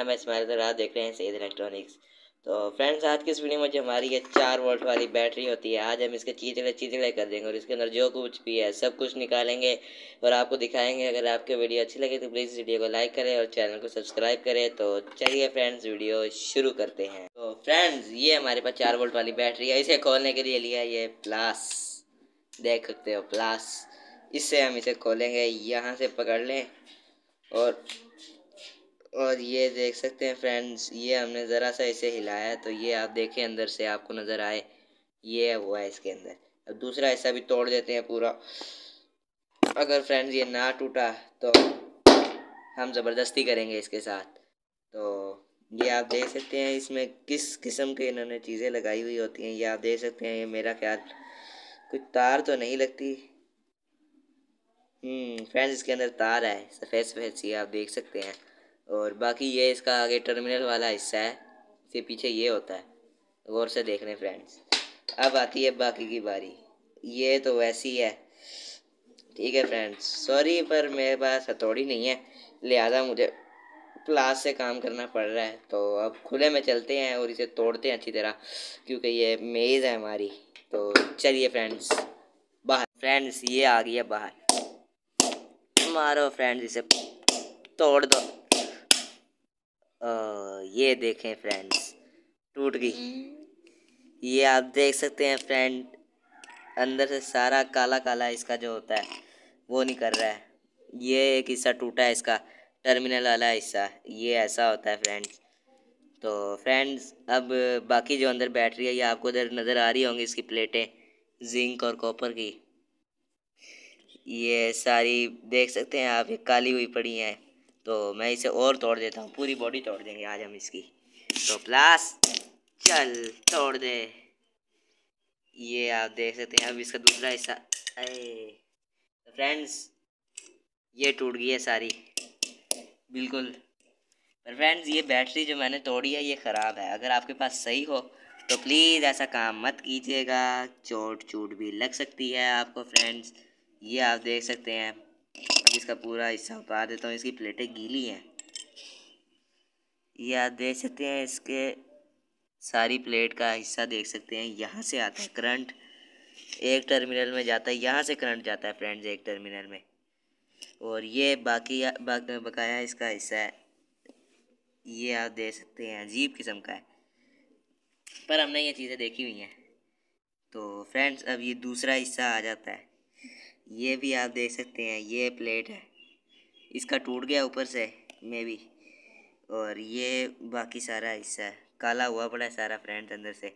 नाम है इस्माइल सर आप देख रहे हैं सईद इलेक्ट्रॉनिक्स तो फ्रेंड्स आज की इस वीडियो में जो हमारी ये चार वोल्ट वाली बैटरी होती है आज हम इसके चीतड़े चीतड़े कर देंगे और इसके अंदर जो कुछ भी है सब कुछ निकालेंगे और आपको दिखाएंगे अगर आपके वीडियो अच्छी लगे तो प्लीज़ वीडियो को लाइक करें और चैनल को सब्सक्राइब करें तो चलिए फ्रेंड्स वीडियो शुरू करते हैं तो फ्रेंड्स ये हमारे पास चार वोल्ट वाली बैटरी है इसे खोलने के लिए लिया ये प्लास देख सकते हो प्लास इससे हम इसे खोलेंगे यहाँ से पकड़ लें और और ये देख सकते हैं फ्रेंड्स ये हमने ज़रा सा इसे हिलाया तो ये आप देखें अंदर से आपको नज़र आए ये हुआ है इसके अंदर अब दूसरा ऐसा भी तोड़ देते हैं पूरा अगर फ्रेंड्स ये ना टूटा तो हम ज़बरदस्ती करेंगे इसके साथ तो ये आप देख सकते हैं इसमें किस किस्म के इन्होंने चीज़ें लगाई हुई होती हैं ये आप देख सकते हैं ये मेरा ख्याल कुछ तार तो नहीं लगती फ्रेंड्स हम्म, इसके अंदर तार है सफ़ेद सफ़ेद सी आप देख सकते हैं और बाकी ये इसका आगे टर्मिनल वाला हिस्सा है इसके पीछे ये होता है गौर से देख रहे फ्रेंड्स अब आती है बाकी की बारी ये तो वैसी है ठीक है फ्रेंड्स सॉरी पर मेरे पास हथौड़ी नहीं है लिहाजा मुझे प्लास से काम करना पड़ रहा है तो अब खुले में चलते हैं और इसे तोड़ते हैं अच्छी तरह क्योंकि ये मेज़ है हमारी तो चलिए फ्रेंड्स बाहर फ्रेंड्स ये आ गई है बाहर मारो फ्रेंड्स इसे तोड़ दो ये देखें फ्रेंड्स टूट गई हम्म। ये आप देख सकते हैं फ्रेंड अंदर से सारा काला काला इसका जो होता है वो नहीं कर रहा है ये एक हिस्सा टूटा है इसका टर्मिनल वाला हिस्सा ये ऐसा होता है फ्रेंड्स तो फ्रेंड्स अब बाकी जो अंदर बैटरी है ये आपको इधर नज़र आ रही होंगी इसकी प्लेटें जिंक और कॉपर की ये सारी देख सकते हैं आप ये काली हुई पड़ी हैं तो मैं इसे और तोड़ देता हूँ पूरी बॉडी तोड़ देंगे आज हम इसकी तो प्लास चल तोड़ दे ये आप देख सकते हैं अब इसका दूसरा हिस्सा तो फ्रेंड्स ये टूट गई है सारी बिल्कुल पर फ्रेंड्स ये बैटरी जो मैंने तोड़ी है ये ख़राब है अगर आपके पास सही हो तो प्लीज़ ऐसा काम मत कीजिएगा चोट चूट भी लग सकती है आपको फ्रेंड्स ये आप देख सकते हैं अब इसका पूरा हिस्सा उतार देता हूँ इसकी प्लेटें गीली हैं ये आप देख सकते हैं इसके सारी प्लेट का हिस्सा देख सकते हैं यहाँ से आता है करंट एक टर्मिनल में जाता है यहाँ से करंट जाता है फ्रेंड्स एक टर्मिनल में और ये बाकी बकाया इसका हिस्सा है ये आप देख सकते हैं अजीब किस्म का है पर हमने ये चीज़ें देखी हुई हैं तो फ्रेंड्स अब ये दूसरा हिस्सा आ जाता है ये भी आप देख सकते हैं ये प्लेट है इसका टूट गया ऊपर से मे भी और ये बाकी सारा हिस्सा है काला हुआ पड़ा है सारा फ्रेंड्स अंदर से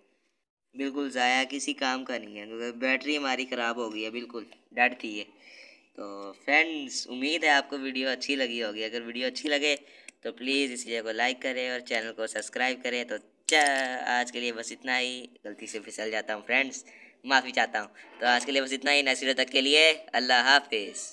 बिल्कुल ज़ाया किसी काम का नहीं है क्योंकि बैटरी हमारी ख़राब हो गई है बिल्कुल डट थी ये तो फ्रेंड्स उम्मीद है आपको वीडियो अच्छी लगी होगी अगर वीडियो अच्छी लगे तो प्लीज़ इस वीडियो को लाइक करें और चैनल को सब्सक्राइब करें तो आज के लिए बस इतना ही गलती से फिसल जाता हूँ फ्रेंड्स माफ़ी चाहता हूँ तो आज के लिए बस इतना ही नसीरत तक के लिए अल्लाह हाफिज़